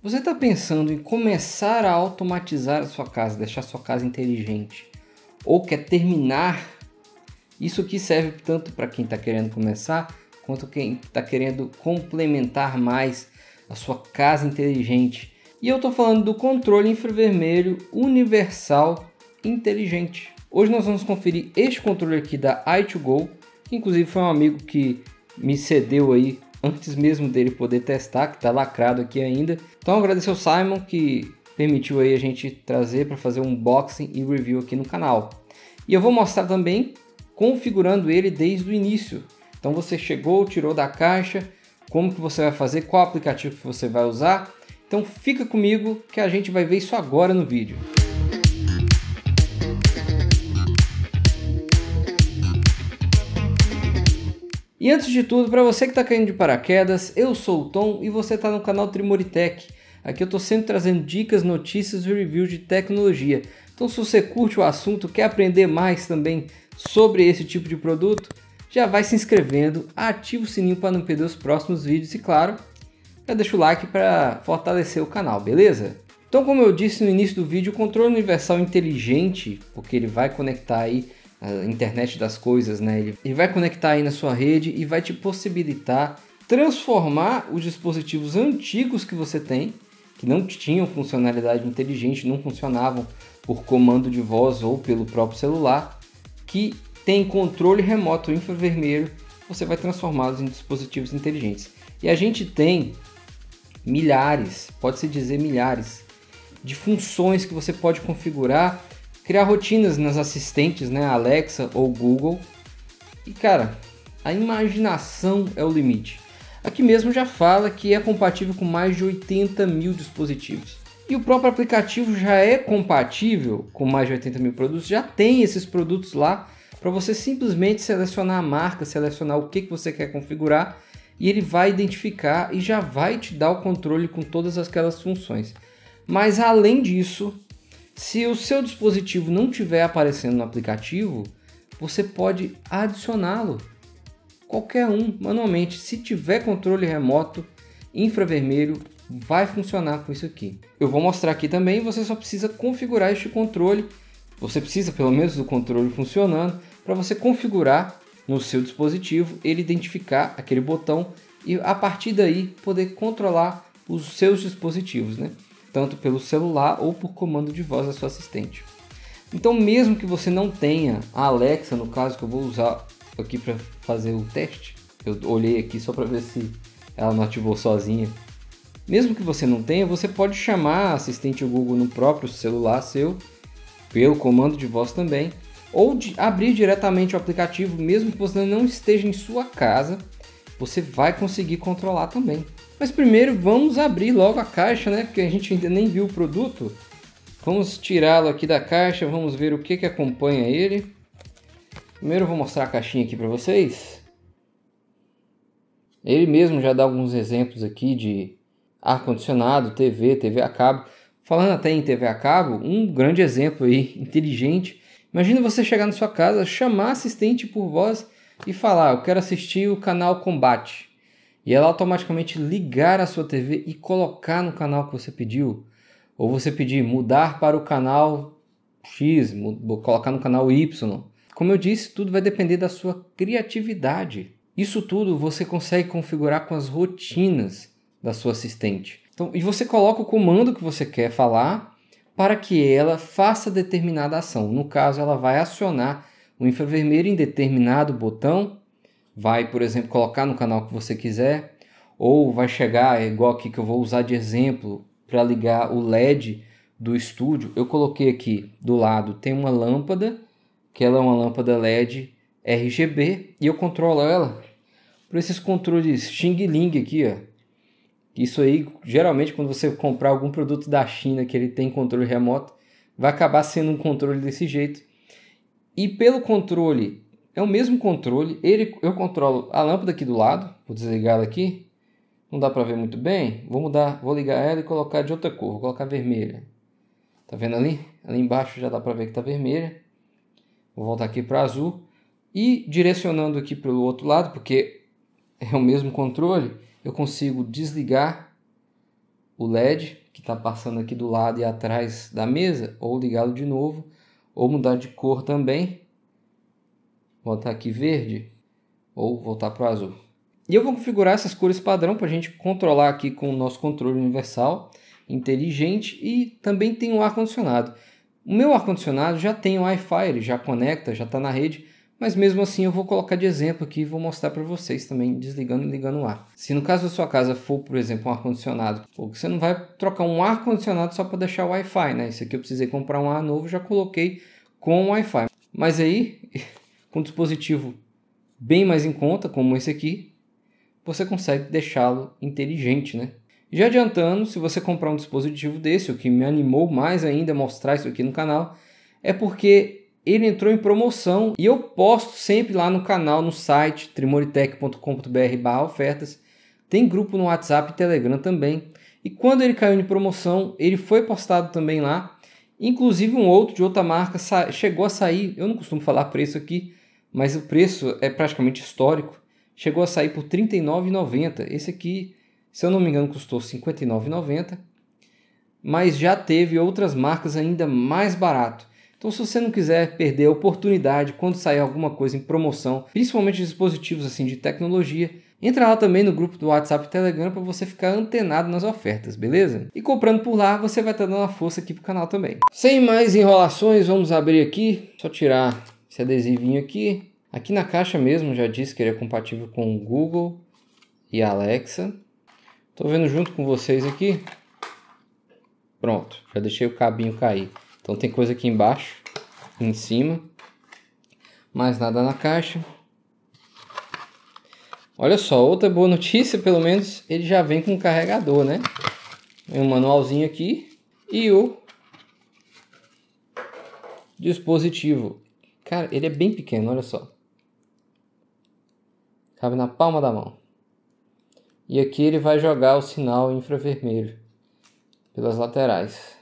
Você está pensando em começar a automatizar a sua casa, deixar a sua casa inteligente, ou quer terminar? Isso que serve tanto para quem está querendo começar, quanto quem está querendo complementar mais a sua casa inteligente. E eu estou falando do controle infravermelho universal inteligente. Hoje nós vamos conferir este controle aqui da i2Go, que inclusive foi um amigo que me cedeu aí antes mesmo dele poder testar, que está lacrado aqui ainda. Então agradecer ao Simon que permitiu aí a gente trazer para fazer um unboxing e review aqui no canal. E eu vou mostrar também configurando ele desde o início. Então você chegou, tirou da caixa, como que você vai fazer, qual aplicativo que você vai usar. Então fica comigo que a gente vai ver isso agora no vídeo. E antes de tudo, para você que está caindo de paraquedas, eu sou o Tom e você está no canal Trimoritech. Aqui eu estou sempre trazendo dicas, notícias e reviews de tecnologia. Então, se você curte o assunto, quer aprender mais também sobre esse tipo de produto, já vai se inscrevendo, ativa o sininho para não perder os próximos vídeos e, claro, já deixa o like para fortalecer o canal, beleza? Então, como eu disse no início do vídeo, o controle universal inteligente, porque ele vai conectar aí a internet das coisas, né? Ele, ele vai conectar aí na sua rede e vai te possibilitar transformar os dispositivos antigos que você tem, que não tinham funcionalidade inteligente, não funcionavam por comando de voz ou pelo próprio celular, que tem controle remoto infravermelho, você vai transformá-los em dispositivos inteligentes. E a gente tem milhares, pode-se dizer milhares, de funções que você pode configurar criar rotinas nas assistentes, né, Alexa ou Google. E cara, a imaginação é o limite. Aqui mesmo já fala que é compatível com mais de 80 mil dispositivos. E o próprio aplicativo já é compatível com mais de 80 mil produtos, já tem esses produtos lá para você simplesmente selecionar a marca, selecionar o que, que você quer configurar e ele vai identificar e já vai te dar o controle com todas aquelas funções. Mas além disso, se o seu dispositivo não estiver aparecendo no aplicativo, você pode adicioná-lo. Qualquer um, manualmente. Se tiver controle remoto infravermelho, vai funcionar com isso aqui. Eu vou mostrar aqui também, você só precisa configurar este controle. Você precisa pelo menos do controle funcionando para você configurar no seu dispositivo, ele identificar aquele botão e a partir daí poder controlar os seus dispositivos, né? tanto pelo celular ou por comando de voz da sua assistente. Então, mesmo que você não tenha a Alexa, no caso que eu vou usar aqui para fazer o teste, eu olhei aqui só para ver se ela não ativou sozinha. Mesmo que você não tenha, você pode chamar a assistente Google no próprio celular seu, pelo comando de voz também, ou de abrir diretamente o aplicativo, mesmo que você não esteja em sua casa, você vai conseguir controlar também. Mas primeiro vamos abrir logo a caixa, né? Porque a gente ainda nem viu o produto. Vamos tirá-lo aqui da caixa, vamos ver o que, que acompanha ele. Primeiro eu vou mostrar a caixinha aqui para vocês. Ele mesmo já dá alguns exemplos aqui de ar-condicionado, TV, TV a cabo. Falando até em TV a cabo, um grande exemplo aí, inteligente. Imagina você chegar na sua casa, chamar assistente por voz e falar: Eu quero assistir o canal Combate e ela automaticamente ligar a sua TV e colocar no canal que você pediu. Ou você pedir mudar para o canal X, colocar no canal Y. Como eu disse, tudo vai depender da sua criatividade. Isso tudo você consegue configurar com as rotinas da sua assistente. Então, e você coloca o comando que você quer falar para que ela faça determinada ação. No caso, ela vai acionar o infravermelho em determinado botão vai, por exemplo, colocar no canal que você quiser, ou vai chegar, é igual aqui que eu vou usar de exemplo, para ligar o LED do estúdio, eu coloquei aqui do lado tem uma lâmpada, que ela é uma lâmpada LED RGB, e eu controlo ela por esses controles Xing Ling aqui, ó. Isso aí, geralmente, quando você comprar algum produto da China que ele tem controle remoto, vai acabar sendo um controle desse jeito. E pelo controle é o mesmo controle. Ele, eu controlo a lâmpada aqui do lado. Vou desligar ela aqui. Não dá para ver muito bem. Vou mudar, vou ligar ela e colocar de outra cor. Vou colocar vermelha. Tá vendo ali? Ali embaixo já dá para ver que tá vermelha. Vou voltar aqui para azul. E direcionando aqui para o outro lado, porque é o mesmo controle, eu consigo desligar o LED que está passando aqui do lado e atrás da mesa, ou ligá-lo de novo, ou mudar de cor também Voltar aqui verde ou voltar para o azul. E eu vou configurar essas cores padrão para a gente controlar aqui com o nosso controle universal inteligente e também tem um ar-condicionado. O meu ar-condicionado já tem Wi-Fi, ele já conecta, já está na rede, mas mesmo assim eu vou colocar de exemplo aqui e vou mostrar para vocês também desligando e ligando o ar. Se no caso da sua casa for, por exemplo, um ar-condicionado, você não vai trocar um ar-condicionado só para deixar o Wi-Fi, né? Isso aqui eu precisei comprar um ar novo, já coloquei com Wi-Fi. Mas aí com um dispositivo bem mais em conta, como esse aqui, você consegue deixá-lo inteligente, né? Já adiantando, se você comprar um dispositivo desse, o que me animou mais ainda a mostrar isso aqui no canal, é porque ele entrou em promoção e eu posto sempre lá no canal, no site trimoritech.com.br ofertas. Tem grupo no WhatsApp e Telegram também. E quando ele caiu em promoção, ele foi postado também lá Inclusive um outro de outra marca chegou a sair, eu não costumo falar preço aqui, mas o preço é praticamente histórico. Chegou a sair por R$ 39,90. Esse aqui, se eu não me engano, custou R$ 59,90. Mas já teve outras marcas ainda mais barato. Então, se você não quiser perder a oportunidade quando sair alguma coisa em promoção, principalmente dispositivos assim de tecnologia, Entra lá também no grupo do WhatsApp e Telegram para você ficar antenado nas ofertas, beleza? E comprando por lá, você vai estar tá dando uma força aqui pro canal também. Sem mais enrolações, vamos abrir aqui. Só tirar esse adesivinho aqui. Aqui na caixa mesmo já disse que ele é compatível com o Google e Alexa. Estou vendo junto com vocês aqui. Pronto, já deixei o cabinho cair. Então tem coisa aqui embaixo, em cima. Mais nada na caixa. Olha só, outra boa notícia, pelo menos ele já vem com carregador, né? Vem um manualzinho aqui e o dispositivo. Cara, ele é bem pequeno, olha só. Cabe na palma da mão. E aqui ele vai jogar o sinal infravermelho pelas laterais.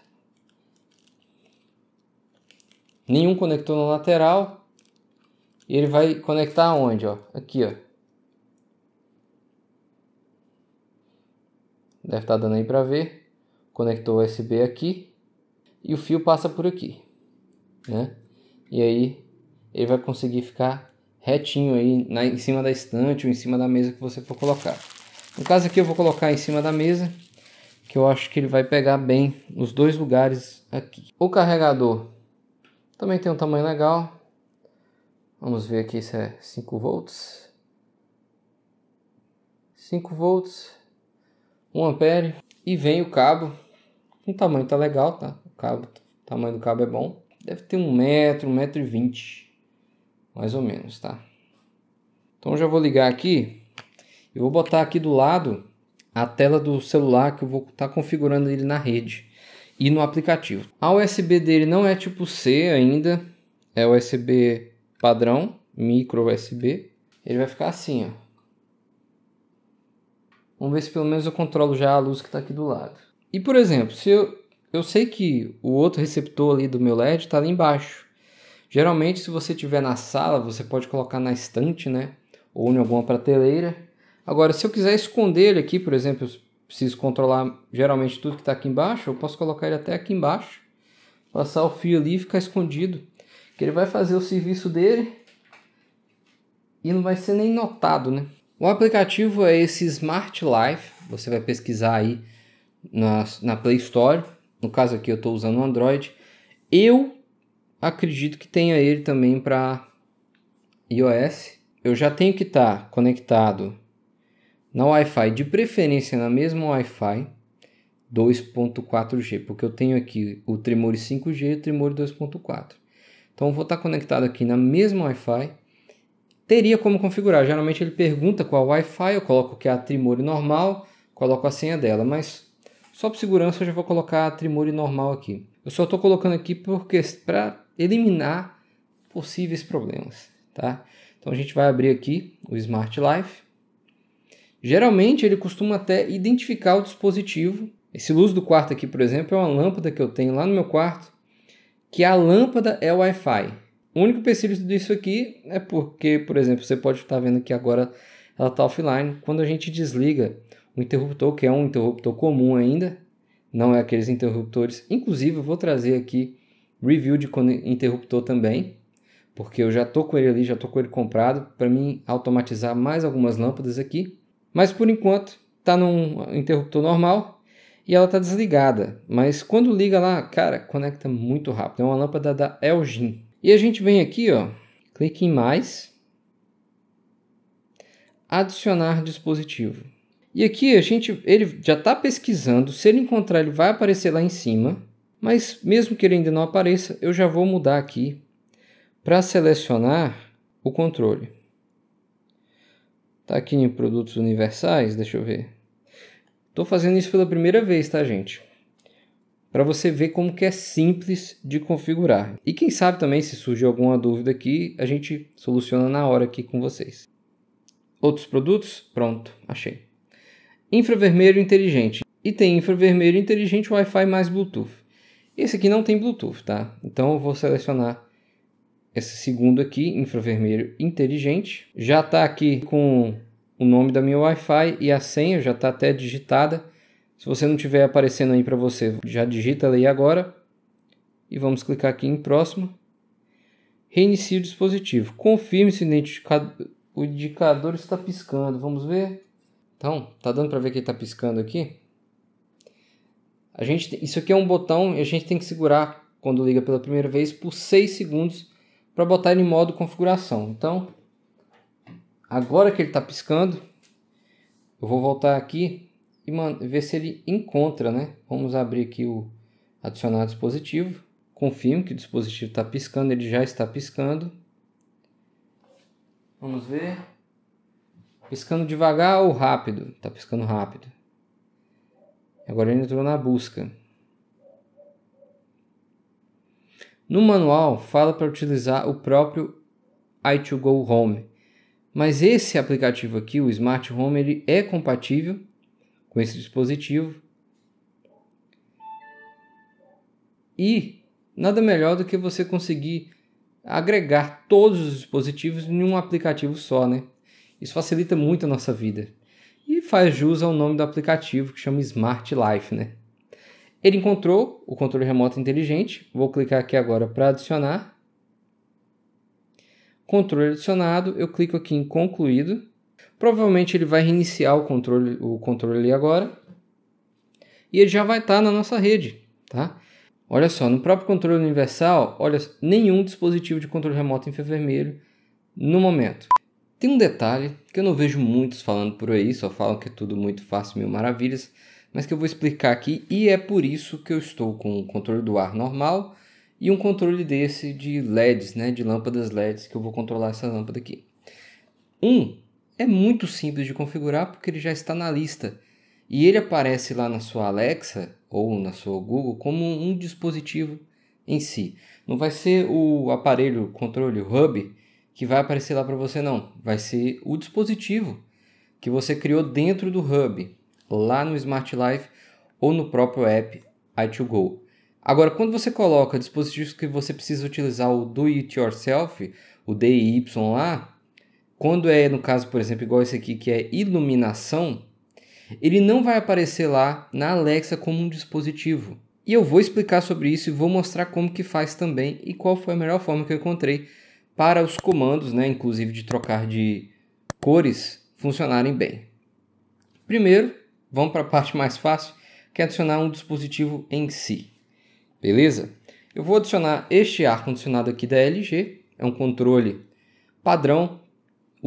Nenhum conector na lateral. E ele vai conectar onde, ó? Aqui, ó deve estar tá dando aí para ver, conector USB aqui e o fio passa por aqui, né? E aí ele vai conseguir ficar retinho aí na, em cima da estante ou em cima da mesa que você for colocar. No caso aqui eu vou colocar em cima da mesa, que eu acho que ele vai pegar bem nos dois lugares aqui. O carregador também tem um tamanho legal. Vamos ver aqui se é 5 volts. 5 volts. 1 ampere e vem o cabo. O tamanho tá legal, tá? O cabo, o tamanho do cabo é bom. Deve ter um metro, um metro e vinte, mais ou menos, tá? Então já vou ligar aqui. Eu vou botar aqui do lado a tela do celular que eu vou estar tá configurando ele na rede e no aplicativo. A USB dele não é tipo C ainda, é USB padrão, micro USB. Ele vai ficar assim, ó Vamos ver se pelo menos eu controlo já a luz que está aqui do lado. E por exemplo, se eu, eu sei que o outro receptor ali do meu LED está ali embaixo. Geralmente, se você tiver na sala, você pode colocar na estante, né? Ou em alguma prateleira. Agora, se eu quiser esconder ele aqui, por exemplo, eu preciso controlar geralmente tudo que está aqui embaixo, eu posso colocar ele até aqui embaixo, passar o fio ali e ficar escondido. Que ele vai fazer o serviço dele e não vai ser nem notado, né? O aplicativo é esse Smart Life, você vai pesquisar aí na, na Play Store, no caso aqui eu estou usando o Android. Eu acredito que tenha ele também para iOS. Eu já tenho que estar tá conectado na Wi-Fi, de preferência na mesma Wi-Fi 2.4G, porque eu tenho aqui o Tremor 5G e o Tremor 2.4. Então vou estar tá conectado aqui na mesma Wi-Fi teria como configurar. Geralmente ele pergunta qual é Wi-Fi, eu coloco que é a Trimore normal, coloco a senha dela, mas só por segurança eu já vou colocar a Trimore normal aqui. Eu só estou colocando aqui porque para eliminar possíveis problemas, tá? Então a gente vai abrir aqui o Smart Life. Geralmente ele costuma até identificar o dispositivo. Esse luz do quarto aqui, por exemplo, é uma lâmpada que eu tenho lá no meu quarto, que é a lâmpada é Wi-Fi. O único empecilho disso aqui é porque, por exemplo, você pode estar vendo que agora ela está offline. Quando a gente desliga o interruptor, que é um interruptor comum ainda, não é aqueles interruptores. Inclusive, eu vou trazer aqui review de interruptor também, porque eu já estou com ele ali, já estou com ele comprado, para mim automatizar mais algumas lâmpadas aqui. Mas por enquanto, está num interruptor normal e ela está desligada. Mas quando liga lá, cara, conecta muito rápido. É uma lâmpada da Elgin e a gente vem aqui, ó, clique em mais, adicionar dispositivo. E aqui a gente, ele já está pesquisando, se ele encontrar ele vai aparecer lá em cima, mas mesmo que ele ainda não apareça, eu já vou mudar aqui para selecionar o controle. Está aqui em produtos universais, deixa eu ver. Estou fazendo isso pela primeira vez, tá gente? para você ver como que é simples de configurar. E quem sabe também se surge alguma dúvida aqui, a gente soluciona na hora aqui com vocês. Outros produtos? Pronto, achei. Infravermelho inteligente. E tem infravermelho inteligente Wi-Fi mais Bluetooth. Esse aqui não tem Bluetooth, tá? Então eu vou selecionar esse segundo aqui, infravermelho inteligente. Já está aqui com o nome da minha Wi-Fi e a senha, já está até digitada. Se você não tiver aparecendo aí para você, já digita aí agora. E vamos clicar aqui em próximo. Reinicie o dispositivo. Confirme se o indicador está piscando. Vamos ver. Então, tá dando para ver que ele está piscando aqui? A gente, isso aqui é um botão e a gente tem que segurar quando liga pela primeira vez por 6 segundos para botar ele em modo configuração. Então, agora que ele está piscando, eu vou voltar aqui e ver se ele encontra, né? Vamos abrir aqui o adicionar dispositivo. Confirmo que o dispositivo está piscando, ele já está piscando. Vamos ver. Piscando devagar ou rápido? Está piscando rápido. Agora ele entrou na busca. No manual fala para utilizar o próprio i2Go Home, mas esse aplicativo aqui, o Smart Home, ele é compatível com esse dispositivo. E nada melhor do que você conseguir agregar todos os dispositivos em um aplicativo só, né? Isso facilita muito a nossa vida. E faz jus ao nome do aplicativo que chama Smart Life, né? Ele encontrou o controle remoto inteligente. Vou clicar aqui agora para adicionar. Controle adicionado, eu clico aqui em concluído. Provavelmente ele vai reiniciar o controle, o controle agora e ele já vai estar tá na nossa rede, tá? Olha só, no próprio controle universal, olha, nenhum dispositivo de controle remoto infravermelho no momento. Tem um detalhe que eu não vejo muitos falando por aí, só falam que é tudo muito fácil, mil maravilhas, mas que eu vou explicar aqui e é por isso que eu estou com o controle do ar normal e um controle desse de LEDs, né, de lâmpadas LEDs que eu vou controlar essa lâmpada aqui. Um, é muito simples de configurar porque ele já está na lista. E ele aparece lá na sua Alexa ou na sua Google como um dispositivo em si. Não vai ser o aparelho, o controle, o hub que vai aparecer lá para você não, vai ser o dispositivo que você criou dentro do hub, lá no Smart Life ou no próprio app i2go. Agora, quando você coloca dispositivos que você precisa utilizar o do it yourself, o DIY lá, quando é, no caso, por exemplo, igual esse aqui que é iluminação, ele não vai aparecer lá na Alexa como um dispositivo. E eu vou explicar sobre isso e vou mostrar como que faz também e qual foi a melhor forma que eu encontrei para os comandos, né, inclusive de trocar de cores, funcionarem bem. Primeiro, vamos para a parte mais fácil, que é adicionar um dispositivo em si. Beleza? Eu vou adicionar este ar-condicionado aqui da LG, é um controle padrão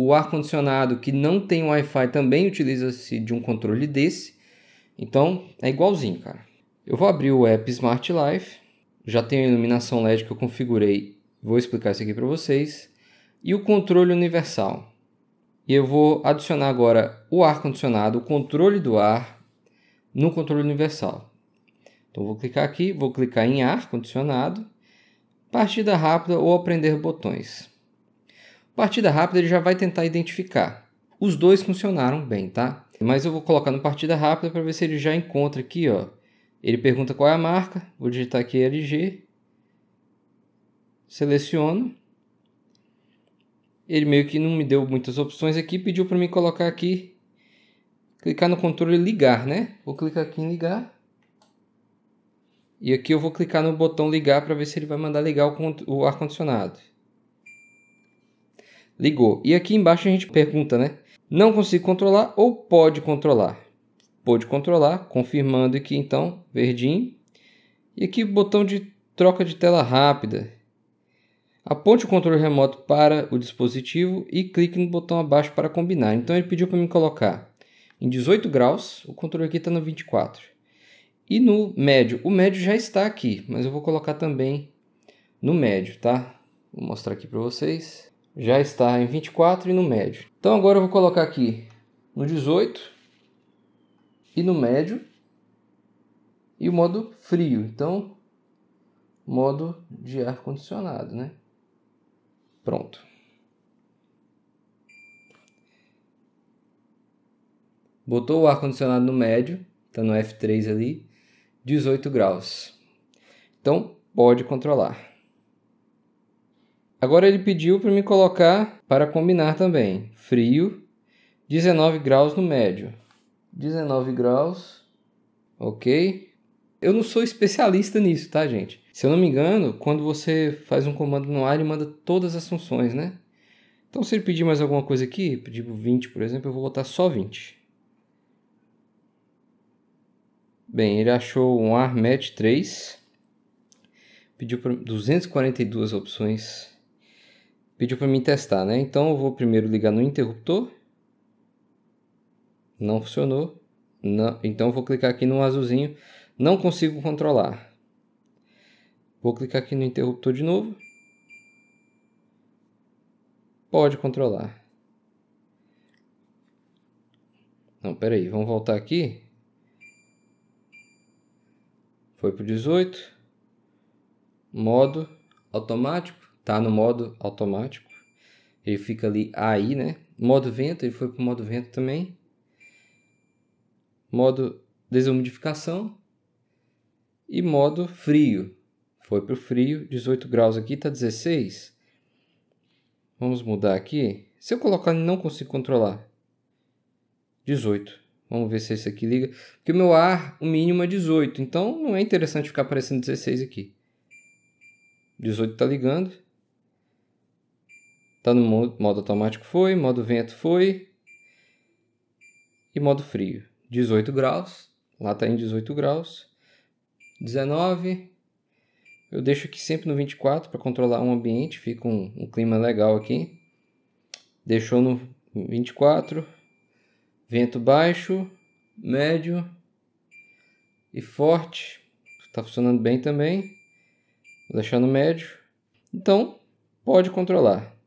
o ar-condicionado que não tem Wi-Fi também utiliza-se de um controle desse. Então é igualzinho, cara. Eu vou abrir o app Smart Life. Já tenho a iluminação LED que eu configurei. Vou explicar isso aqui para vocês. E o controle universal. E eu vou adicionar agora o ar-condicionado, o controle do ar, no controle universal. Então vou clicar aqui, vou clicar em ar-condicionado, partida rápida ou aprender botões. Partida rápida ele já vai tentar identificar. Os dois funcionaram bem, tá? Mas eu vou colocar no partida rápida para ver se ele já encontra aqui, ó. Ele pergunta qual é a marca, vou digitar aqui LG. Seleciono. Ele meio que não me deu muitas opções aqui, pediu para mim colocar aqui clicar no controle ligar, né? Vou clicar aqui em ligar. E aqui eu vou clicar no botão ligar para ver se ele vai mandar ligar o ar-condicionado ligou. E aqui embaixo a gente pergunta, né? Não consigo controlar ou pode controlar? Pode controlar, confirmando aqui então, verdinho. E aqui botão de troca de tela rápida. Aponte o controle remoto para o dispositivo e clique no botão abaixo para combinar. Então ele pediu para me colocar em 18 graus, o controle aqui está no 24. E no médio, o médio já está aqui, mas eu vou colocar também no médio, tá? Vou mostrar aqui para vocês já está em 24 e no médio. Então agora eu vou colocar aqui no 18 e no médio e o modo frio, então modo de ar condicionado, né? Pronto. Botou o ar condicionado no médio, está no F3 ali, 18 graus. Então pode controlar. Agora ele pediu para me colocar para combinar também. Frio, 19 graus no médio. 19 graus, ok? Eu não sou especialista nisso, tá, gente? Se eu não me engano, quando você faz um comando no ar, ele manda todas as funções, né? Então, se ele pedir mais alguma coisa aqui, pedir 20, por exemplo, eu vou botar só 20. Bem, ele achou um match 3, pediu 242 opções Pediu para mim testar, né? Então eu vou primeiro ligar no interruptor. Não funcionou. Não. Então eu vou clicar aqui no azulzinho. Não consigo controlar. Vou clicar aqui no interruptor de novo. Pode controlar. Não, peraí, vamos voltar aqui. Foi para o 18. Modo automático tá no modo automático. Ele fica ali aí, né? Modo vento, ele foi pro modo vento também. Modo desumidificação e modo frio. Foi pro frio, 18 graus aqui, tá 16. Vamos mudar aqui. Se eu colocar, não consigo controlar. 18. Vamos ver se esse aqui liga. Porque o meu ar, o mínimo é 18. Então, não é interessante ficar aparecendo 16 aqui. 18 está ligando. Está no modo automático foi, modo vento foi e modo frio. 18 graus, lá está em 18 graus. 19, eu deixo aqui sempre no 24 para controlar um ambiente, fica um, um, clima legal aqui. Deixou no 24, vento baixo, médio e forte. Está funcionando bem também. Vou deixar no médio. Então, pode controlar.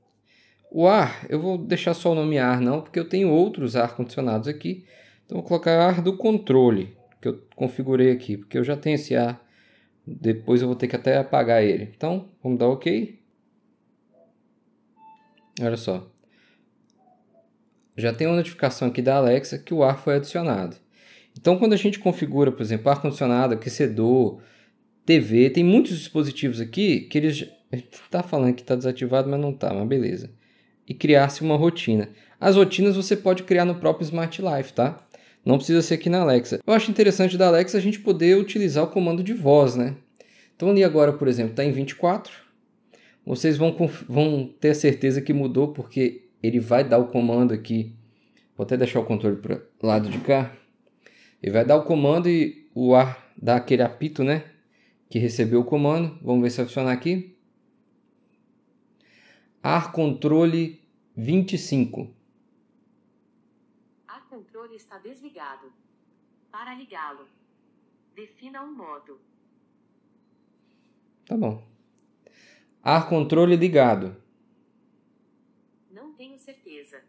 O ar, eu vou deixar só o nome ar não, porque eu tenho outros ar-condicionados aqui. Então vou colocar ar do controle, que eu configurei aqui, porque eu já tenho esse ar. Depois eu vou ter que até apagar ele. Então, vamos dar OK. Olha só. Já tem uma notificação aqui da Alexa que o ar foi adicionado. Então, quando a gente configura, por exemplo, ar-condicionado, aquecedor, TV, tem muitos dispositivos aqui que eles... está falando que está desativado, mas não está. mas beleza e uma rotina. As rotinas você pode criar no próprio Smart Life, tá? Não precisa ser aqui na Alexa. Eu acho interessante da Alexa a gente poder utilizar o comando de voz, né? Então ali agora, por exemplo, está em 24. Vocês vão, vão ter a certeza que mudou porque ele vai dar o comando aqui. Vou até deixar o controle para lado de cá. Ele vai dar o comando e o ar dá aquele apito, né? Que recebeu o comando. Vamos ver se vai funcionar aqui. Ar controle 25. Ar controle está desligado. Para ligá-lo, defina um modo. Tá bom. Ar controle ligado. Não tenho certeza.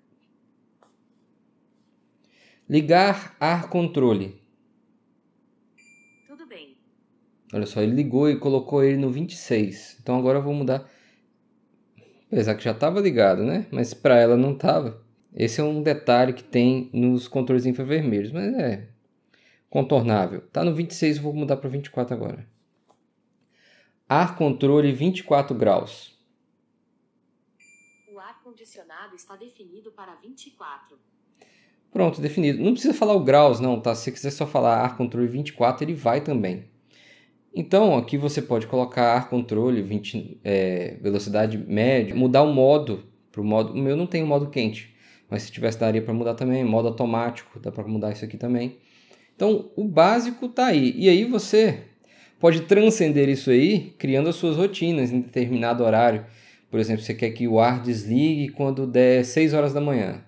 Ligar ar controle. Tudo bem. Olha só, ele ligou e colocou ele no 26. Então agora eu vou mudar Apesar que já estava ligado, né? Mas para ela não estava. Esse é um detalhe que tem nos controles infravermelhos, mas é contornável. Tá no 26, vou mudar para 24 agora. Ar controle 24 graus. O ar condicionado está definido para 24. Pronto, definido. Não precisa falar o graus, não, tá? Se você quiser só falar ar controle 24, ele vai também. Então, aqui você pode colocar ar controle, 20, é, velocidade média, mudar o modo para o modo. O meu não tem o modo quente, mas se tivesse daria para mudar também. Modo automático, dá para mudar isso aqui também. Então, o básico está aí. E aí você pode transcender isso aí, criando as suas rotinas em determinado horário. Por exemplo, você quer que o ar desligue quando der 6 horas da manhã.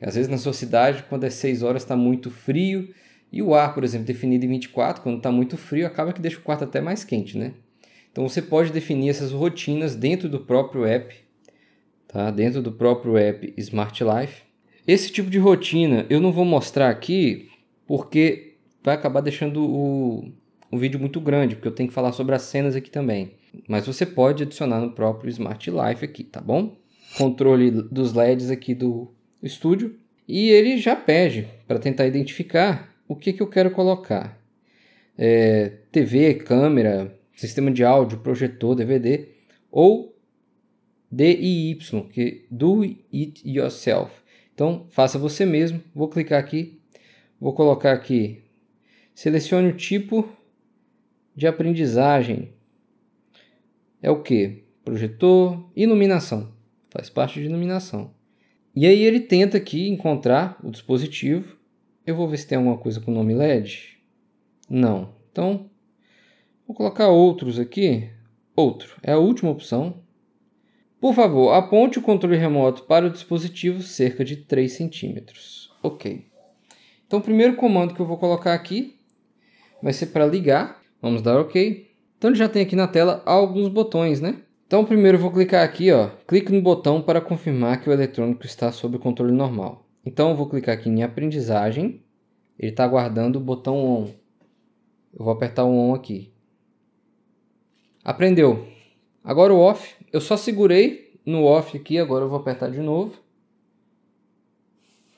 Às vezes na sua cidade, quando é 6 horas, está muito frio e o ar, por exemplo, definido em 24, quando está muito frio, acaba que deixa o quarto até mais quente, né? Então você pode definir essas rotinas dentro do próprio app, tá? Dentro do próprio app Smart Life. Esse tipo de rotina eu não vou mostrar aqui porque vai acabar deixando o, vídeo muito grande, porque eu tenho que falar sobre as cenas aqui também. Mas você pode adicionar no próprio Smart Life aqui, tá bom? Controle dos LEDs aqui do estúdio. E ele já pede para tentar identificar o que, que eu quero colocar. É, TV, câmera, sistema de áudio, projetor, DVD ou DIY, que do it yourself. Então, faça você mesmo. Vou clicar aqui, vou colocar aqui, selecione o tipo de aprendizagem. É o que? Projetor, iluminação. Faz parte de iluminação. E aí ele tenta aqui encontrar o dispositivo eu vou ver se tem alguma coisa com o nome LED. Não. Então, vou colocar outros aqui. Outro. É a última opção. Por favor, aponte o controle remoto para o dispositivo cerca de 3 centímetros. Ok. Então, o primeiro comando que eu vou colocar aqui vai ser para ligar. Vamos dar OK. Então, ele já tem aqui na tela alguns botões, né? Então, primeiro eu vou clicar aqui, ó. Clique no botão para confirmar que o eletrônico está sob controle normal. Então eu vou clicar aqui em aprendizagem. Ele está aguardando o botão on. Eu vou apertar o on aqui. Aprendeu. Agora o off. Eu só segurei no off aqui. Agora eu vou apertar de novo.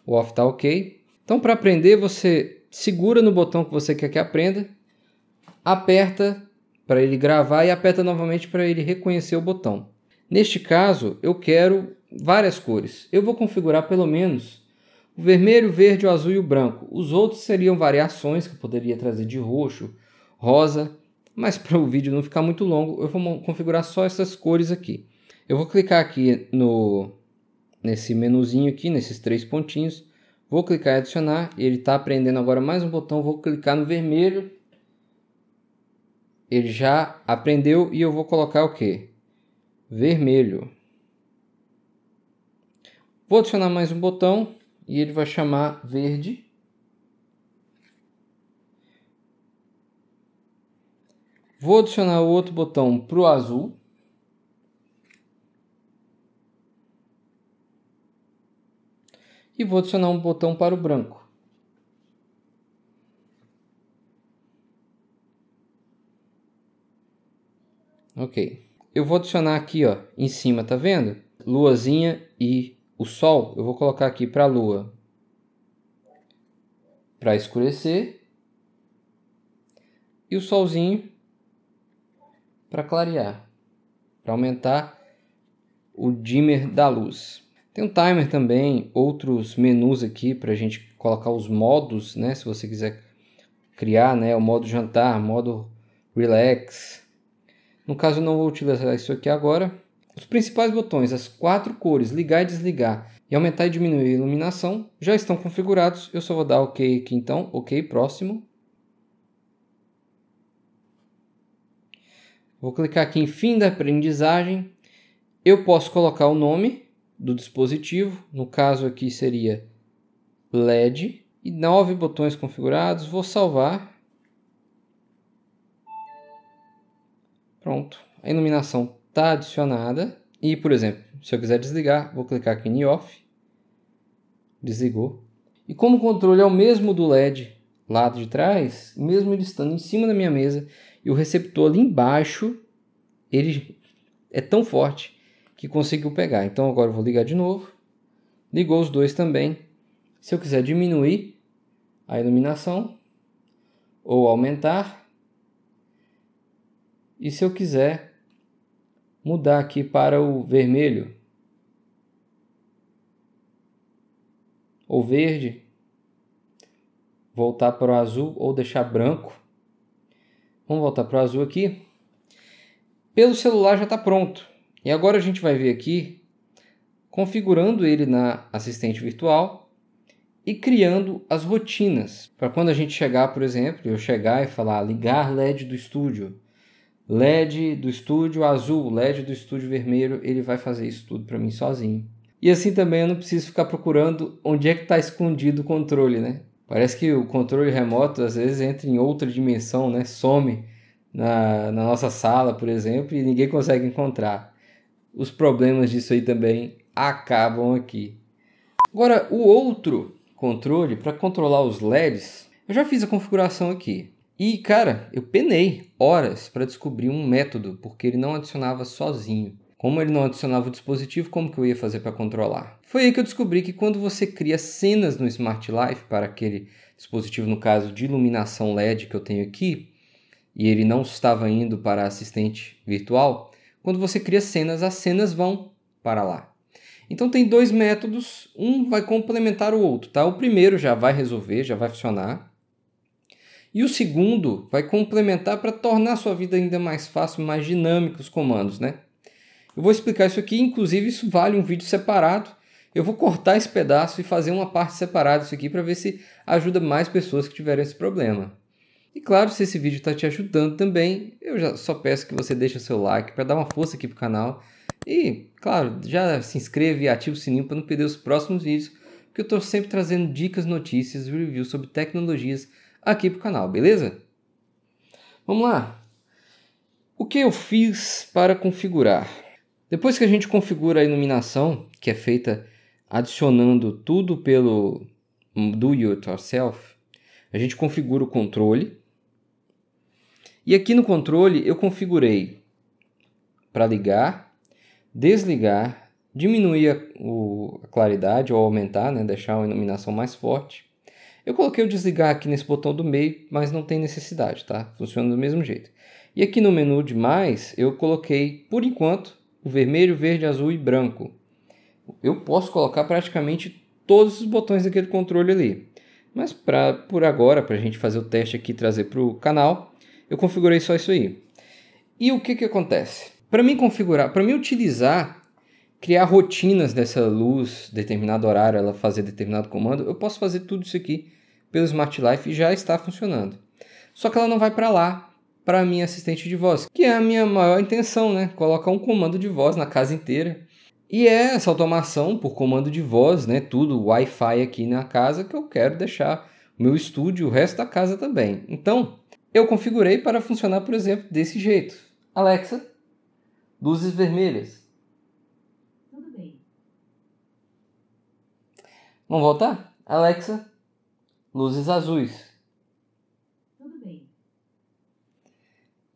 O off está ok. Então para aprender você segura no botão que você quer que aprenda. Aperta para ele gravar e aperta novamente para ele reconhecer o botão. Neste caso eu quero várias cores. Eu vou configurar pelo menos o vermelho, o verde, o azul e o branco. Os outros seriam variações que eu poderia trazer de roxo, rosa, mas para o vídeo não ficar muito longo, eu vou configurar só essas cores aqui. Eu vou clicar aqui no nesse menuzinho aqui, nesses três pontinhos, vou clicar em adicionar, ele está aprendendo agora mais um botão, vou clicar no vermelho, ele já aprendeu e eu vou colocar o que? Vermelho. Vou adicionar mais um botão, e ele vai chamar verde Vou adicionar o outro botão para o azul. E vou adicionar um botão para o branco. Ok. Eu vou adicionar aqui, ó, em cima, tá vendo? Luazinha e o Sol eu vou colocar aqui para a Lua para escurecer e o Solzinho para clarear, para aumentar o dimmer da luz. Tem um timer também, outros menus aqui para a gente colocar os modos, né? Se você quiser criar, né? O modo jantar, modo relax. No caso, eu não vou utilizar isso aqui agora. Os principais botões, as quatro cores, ligar e desligar, e aumentar e diminuir a iluminação, já estão configurados. Eu só vou dar OK aqui então, OK, próximo. Vou clicar aqui em fim da aprendizagem. Eu posso colocar o nome do dispositivo, no caso aqui seria LED, e nove botões configurados. Vou salvar. Pronto, a iluminação está adicionada e, por exemplo, se eu quiser desligar, vou clicar aqui em off, desligou. E como o controle é o mesmo do LED lá de trás, mesmo ele estando em cima da minha mesa e o receptor ali embaixo, ele é tão forte que conseguiu pegar. Então agora eu vou ligar de novo. Ligou os dois também. Se eu quiser diminuir a iluminação ou aumentar, e se eu quiser mudar aqui para o vermelho ou verde, voltar para o azul ou deixar branco. Vamos voltar para o azul aqui. Pelo celular já está pronto. E agora a gente vai ver aqui, configurando ele na assistente virtual e criando as rotinas. Para quando a gente chegar, por exemplo, eu chegar e falar ligar LED do estúdio LED do estúdio azul, LED do estúdio vermelho, ele vai fazer isso tudo para mim sozinho. E assim também eu não preciso ficar procurando onde é que está escondido o controle, né? Parece que o controle remoto às vezes entra em outra dimensão, né? Some na, na nossa sala, por exemplo, e ninguém consegue encontrar. Os problemas disso aí também acabam aqui. Agora, o outro controle, para controlar os LEDs, eu já fiz a configuração aqui. E, cara, eu penei horas para descobrir um método, porque ele não adicionava sozinho. Como ele não adicionava o dispositivo, como que eu ia fazer para controlar? Foi aí que eu descobri que quando você cria cenas no Smart Life para aquele dispositivo, no caso de iluminação LED que eu tenho aqui, e ele não estava indo para assistente virtual, quando você cria cenas, as cenas vão para lá. Então tem dois métodos, um vai complementar o outro, tá? O primeiro já vai resolver, já vai funcionar, e o segundo vai complementar para tornar sua vida ainda mais fácil, mais dinâmica os comandos, né? Eu vou explicar isso aqui, inclusive isso vale um vídeo separado. Eu vou cortar esse pedaço e fazer uma parte separada isso aqui para ver se ajuda mais pessoas que tiverem esse problema. E claro, se esse vídeo está te ajudando também, eu já só peço que você deixe seu like para dar uma força aqui para o canal. E, claro, já se inscreve e ative o sininho para não perder os próximos vídeos, porque eu estou sempre trazendo dicas, notícias, reviews sobre tecnologias aqui para o canal, beleza? Vamos lá! O que eu fiz para configurar? Depois que a gente configura a iluminação, que é feita adicionando tudo pelo do it yourself, a gente configura o controle. E aqui no controle eu configurei para ligar, desligar, diminuir a, o, a claridade ou aumentar, né, deixar a iluminação mais forte eu coloquei o desligar aqui nesse botão do meio, mas não tem necessidade, tá? Funciona do mesmo jeito. E aqui no menu de mais, eu coloquei, por enquanto, o vermelho, verde, azul e branco. Eu posso colocar praticamente todos os botões daquele controle ali. Mas pra, por agora, para a gente fazer o teste aqui e trazer para o canal, eu configurei só isso aí. E o que, que acontece? Para mim configurar, para mim utilizar criar rotinas dessa luz, determinado horário, ela fazer determinado comando, eu posso fazer tudo isso aqui pelo Smart Life e já está funcionando. Só que ela não vai para lá, para minha assistente de voz, que é a minha maior intenção, né? Colocar um comando de voz na casa inteira. E é essa automação por comando de voz, né? Tudo Wi-Fi aqui na casa que eu quero deixar o meu estúdio, o resto da casa também. Então, eu configurei para funcionar, por exemplo, desse jeito. Alexa, luzes vermelhas. Vamos voltar? Alexa, luzes azuis. Tudo bem.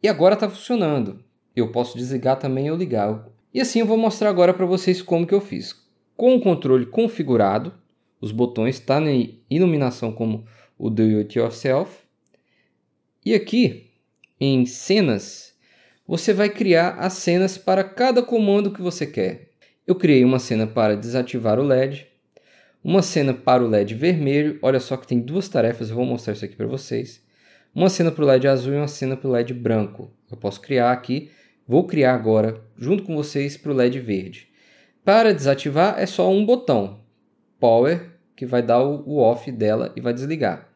E agora está funcionando. Eu posso desligar também ou ligar. E assim eu vou mostrar agora para vocês como que eu fiz. Com o controle configurado, os botões estão tá na iluminação como o Do It Yourself. E aqui, em cenas, você vai criar as cenas para cada comando que você quer. Eu criei uma cena para desativar o LED, uma cena para o LED vermelho, olha só que tem duas tarefas, eu vou mostrar isso aqui para vocês. Uma cena para o LED azul e uma cena para o LED branco. Eu posso criar aqui, vou criar agora junto com vocês para o LED verde. Para desativar é só um botão, Power, que vai dar o off dela e vai desligar.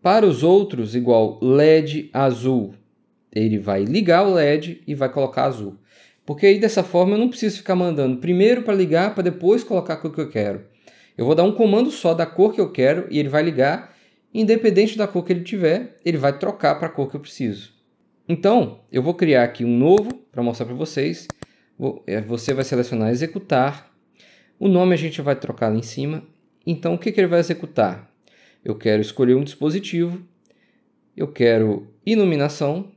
Para os outros, igual LED azul, ele vai ligar o LED e vai colocar azul. Porque aí dessa forma eu não preciso ficar mandando primeiro para ligar, para depois colocar o que eu quero. Eu vou dar um comando só da cor que eu quero e ele vai ligar. Independente da cor que ele tiver, ele vai trocar para a cor que eu preciso. Então, eu vou criar aqui um novo para mostrar para vocês. É, você vai selecionar executar. O nome a gente vai trocar lá em cima. Então, o que, que ele vai executar? Eu quero escolher um dispositivo. Eu quero iluminação.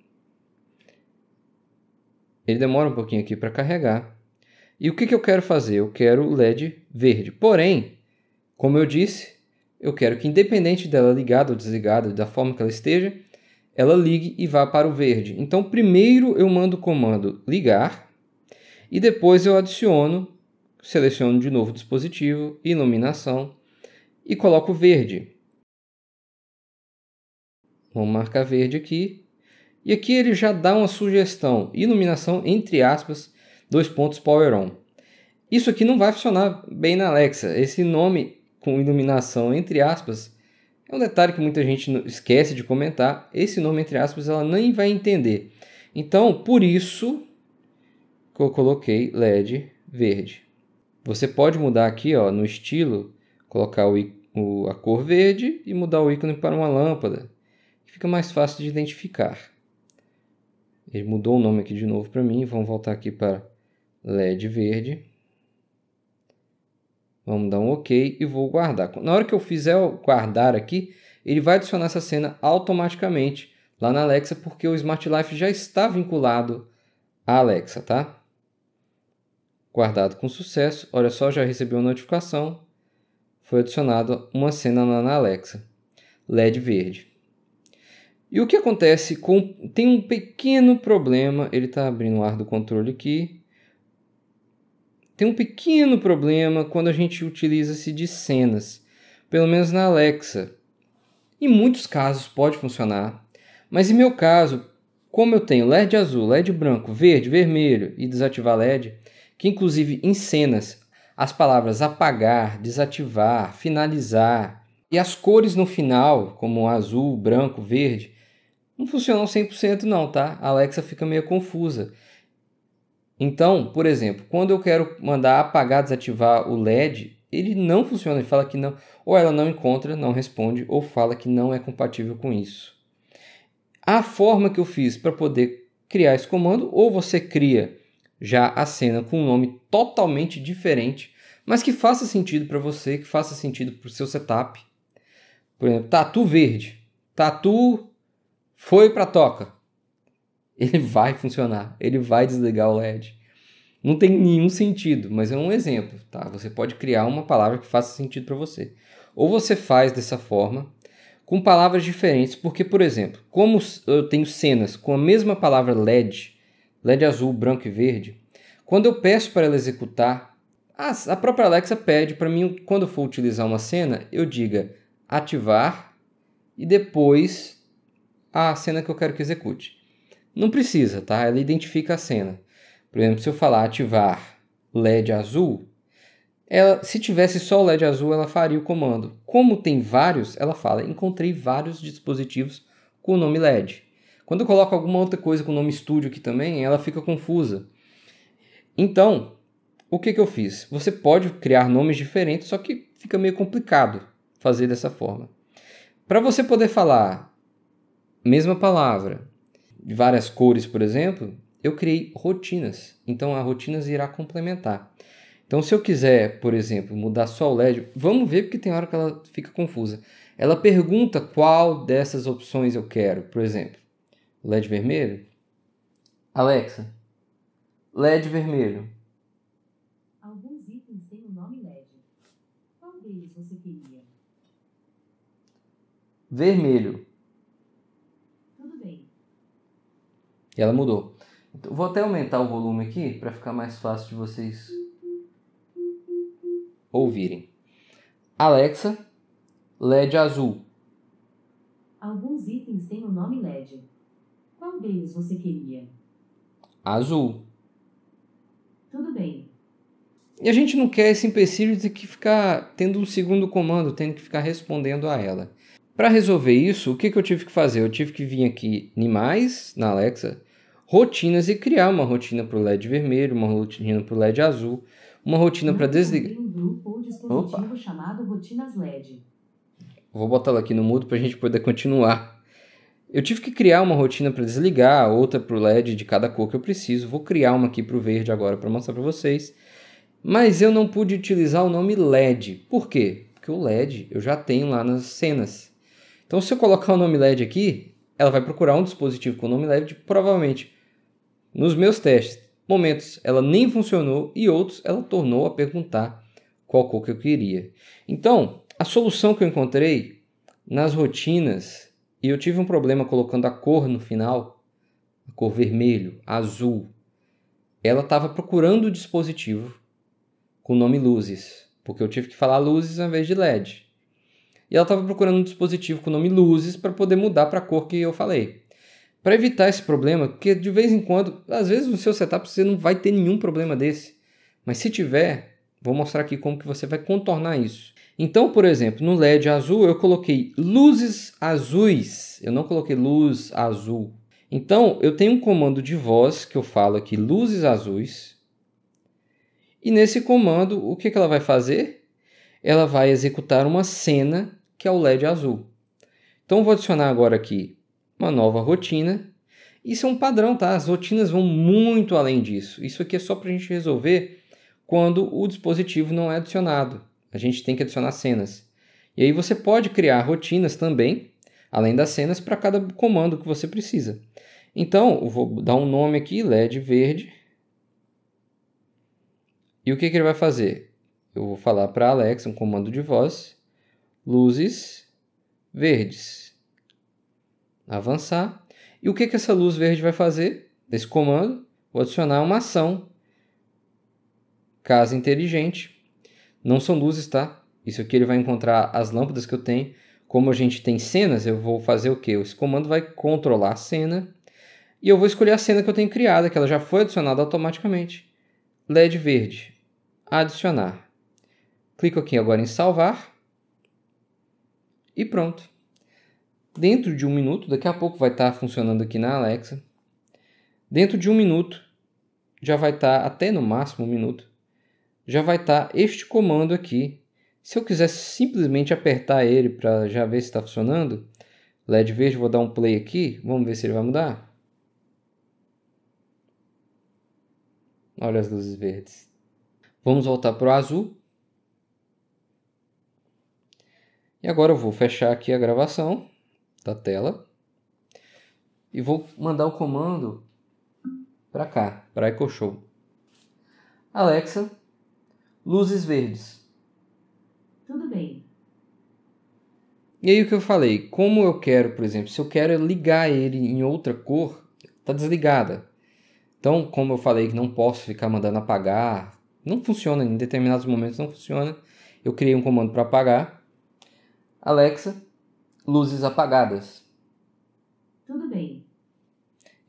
Ele demora um pouquinho aqui para carregar. E o que, que eu quero fazer? Eu quero LED verde. Porém, como eu disse, eu quero que, independente dela ligada ou desligada, da forma que ela esteja, ela ligue e vá para o verde. Então, primeiro eu mando o comando ligar e depois eu adiciono, seleciono de novo o dispositivo, iluminação e coloco verde. Vou marcar verde aqui. E aqui ele já dá uma sugestão, iluminação entre aspas, dois pontos power on. Isso aqui não vai funcionar bem na Alexa. Esse nome com iluminação entre aspas, é um detalhe que muita gente esquece de comentar. Esse nome entre aspas ela nem vai entender. Então, por isso que eu coloquei LED verde. Você pode mudar aqui ó, no estilo, colocar o, o, a cor verde e mudar o ícone para uma lâmpada. Fica mais fácil de identificar. Ele mudou o nome aqui de novo para mim. Vamos voltar aqui para LED verde. Vamos dar um OK e vou guardar. Na hora que eu fizer guardar aqui, ele vai adicionar essa cena automaticamente lá na Alexa, porque o Smart Life já está vinculado à Alexa, tá? Guardado com sucesso. Olha só, já recebeu a notificação. Foi adicionada uma cena lá na Alexa. LED verde. E o que acontece com... Tem um pequeno problema. Ele está abrindo o ar do controle aqui tem um pequeno problema quando a gente utiliza-se de cenas, pelo menos na Alexa. Em muitos casos pode funcionar, mas em meu caso, como eu tenho LED azul, LED branco, verde, vermelho e desativar LED, que inclusive em cenas as palavras apagar, desativar, finalizar e as cores no final, como azul, branco, verde, não funcionam 100% não, tá? A Alexa fica meio confusa. Então, por exemplo, quando eu quero mandar apagar, desativar o LED, ele não funciona, ele fala que não, ou ela não encontra, não responde, ou fala que não é compatível com isso. A forma que eu fiz para poder criar esse comando, ou você cria já a cena com um nome totalmente diferente, mas que faça sentido para você, que faça sentido para o seu setup. Por exemplo, tatu verde, tatu foi para toca ele vai funcionar, ele vai desligar o LED. Não tem nenhum sentido, mas é um exemplo, tá? Você pode criar uma palavra que faça sentido para você. Ou você faz dessa forma, com palavras diferentes, porque, por exemplo, como eu tenho cenas com a mesma palavra LED, LED azul, branco e verde, quando eu peço para ela executar, a própria Alexa pede para mim, quando for utilizar uma cena, eu diga ativar e depois a cena que eu quero que execute. Não precisa, tá? Ela identifica a cena. Por exemplo, se eu falar ativar LED azul, ela, se tivesse só o LED azul, ela faria o comando. Como tem vários, ela fala: encontrei vários dispositivos com o nome LED. Quando eu coloco alguma outra coisa com o nome Studio aqui também, ela fica confusa. Então, o que, que eu fiz? Você pode criar nomes diferentes, só que fica meio complicado fazer dessa forma. Para você poder falar mesma palavra, de várias cores, por exemplo, eu criei rotinas. Então a rotinas irá complementar. Então, se eu quiser, por exemplo, mudar só o LED, vamos ver porque tem hora que ela fica confusa. Ela pergunta qual dessas opções eu quero, por exemplo, LED vermelho. Alexa, LED vermelho. Alguns itens têm o nome LED. Qual deles você queria? Vermelho. ela mudou. Então, vou até aumentar o volume aqui para ficar mais fácil de vocês ouvirem. Alexa, LED azul. Alguns itens têm o um nome LED. Qual deles você queria? Azul. Tudo bem. E a gente não quer esse empecilho de que ficar tendo um segundo comando, tendo que ficar respondendo a ela. Para resolver isso, o que, que eu tive que fazer? Eu tive que vir aqui em mais, na Alexa, rotinas e criar uma rotina para o LED vermelho, uma rotina para o LED azul, uma rotina para desligar. Um grupo um dispositivo Opa. chamado rotinas LED. Vou botar ela aqui no mudo para a gente poder continuar. Eu tive que criar uma rotina para desligar, outra para o LED de cada cor que eu preciso. Vou criar uma aqui para o verde agora para mostrar para vocês. Mas eu não pude utilizar o nome LED. Por quê? Porque o LED eu já tenho lá nas cenas. Então, se eu colocar o nome LED aqui, ela vai procurar um dispositivo com o nome LED, provavelmente nos meus testes, momentos ela nem funcionou e outros ela tornou a perguntar qual cor que eu queria. Então, a solução que eu encontrei nas rotinas, e eu tive um problema colocando a cor no final, a cor vermelho, azul. Ela estava procurando o dispositivo com o nome luzes, porque eu tive que falar luzes ao invés de LED. E ela estava procurando um dispositivo com o nome luzes para poder mudar para a cor que eu falei para evitar esse problema, porque de vez em quando, às vezes no seu setup você não vai ter nenhum problema desse, mas se tiver, vou mostrar aqui como que você vai contornar isso. Então, por exemplo, no LED azul eu coloquei luzes azuis, eu não coloquei luz azul. Então, eu tenho um comando de voz que eu falo aqui, luzes azuis. E nesse comando, o que, que ela vai fazer? Ela vai executar uma cena que é o LED azul. Então, eu vou adicionar agora aqui uma nova rotina. Isso é um padrão, tá? As rotinas vão muito além disso. Isso aqui é só para a gente resolver quando o dispositivo não é adicionado. A gente tem que adicionar cenas. E aí você pode criar rotinas também, além das cenas, para cada comando que você precisa. Então, eu vou dar um nome aqui, LED verde. E o que, que ele vai fazer? Eu vou falar para Alexa um comando de voz, luzes verdes avançar. E o que, que essa luz verde vai fazer? desse comando, vou adicionar uma ação. Casa inteligente. Não são luzes, tá? Isso aqui ele vai encontrar as lâmpadas que eu tenho. Como a gente tem cenas, eu vou fazer o que? Esse comando vai controlar a cena. E eu vou escolher a cena que eu tenho criada, que ela já foi adicionada automaticamente. LED verde. Adicionar. Clico aqui agora em salvar. E pronto dentro de um minuto, daqui a pouco vai estar tá funcionando aqui na Alexa. Dentro de um minuto, já vai estar tá, até no máximo um minuto, já vai estar tá este comando aqui. Se eu quiser simplesmente apertar ele para já ver se está funcionando, LED verde, vou dar um play aqui, vamos ver se ele vai mudar. Olha as luzes verdes. Vamos voltar para o azul. E agora eu vou fechar aqui a gravação da tela e vou mandar o comando para cá, para Echo Show. Alexa, luzes verdes. Tudo bem. E aí o que eu falei, como eu quero, por exemplo, se eu quero ligar ele em outra cor, tá desligada. Então, como eu falei que não posso ficar mandando apagar, não funciona em determinados momentos não funciona. Eu criei um comando para apagar. Alexa, luzes apagadas. Tudo bem.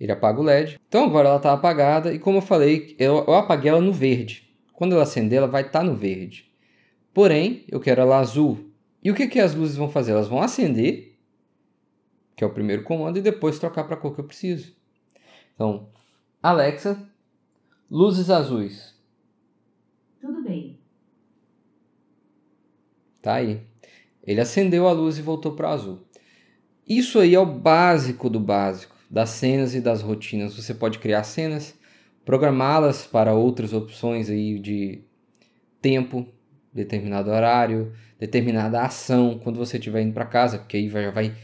Ele apaga o LED. Então agora ela está apagada e como eu falei, eu, eu apaguei ela no verde. Quando ela acender, ela vai estar tá no verde. Porém, eu quero ela azul. E o que, que as luzes vão fazer? Elas vão acender, que é o primeiro comando, e depois trocar para a cor que eu preciso. Então, Alexa, luzes azuis. Tudo bem. Tá aí. Ele acendeu a luz e voltou para azul. Isso aí é o básico do básico, das cenas e das rotinas. Você pode criar cenas, programá-las para outras opções aí de tempo, determinado horário, determinada ação, quando você estiver indo para casa, porque aí já vai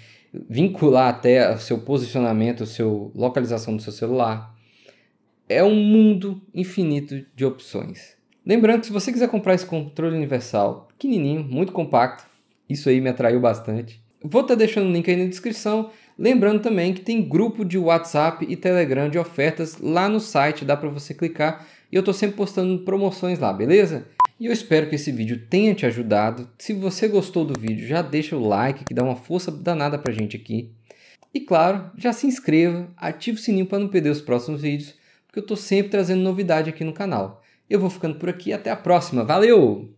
vincular até o seu posicionamento, a sua localização do seu celular. É um mundo infinito de opções. Lembrando que se você quiser comprar esse controle universal, pequenininho, muito compacto, isso aí me atraiu bastante. Vou estar tá deixando o link aí na descrição. Lembrando também que tem grupo de WhatsApp e Telegram de ofertas lá no site, dá para você clicar. E eu estou sempre postando promoções lá, beleza? E eu espero que esse vídeo tenha te ajudado. Se você gostou do vídeo, já deixa o like, que dá uma força danada a gente aqui. E claro, já se inscreva, ative o sininho para não perder os próximos vídeos, porque eu estou sempre trazendo novidade aqui no canal. Eu vou ficando por aqui, até a próxima. Valeu!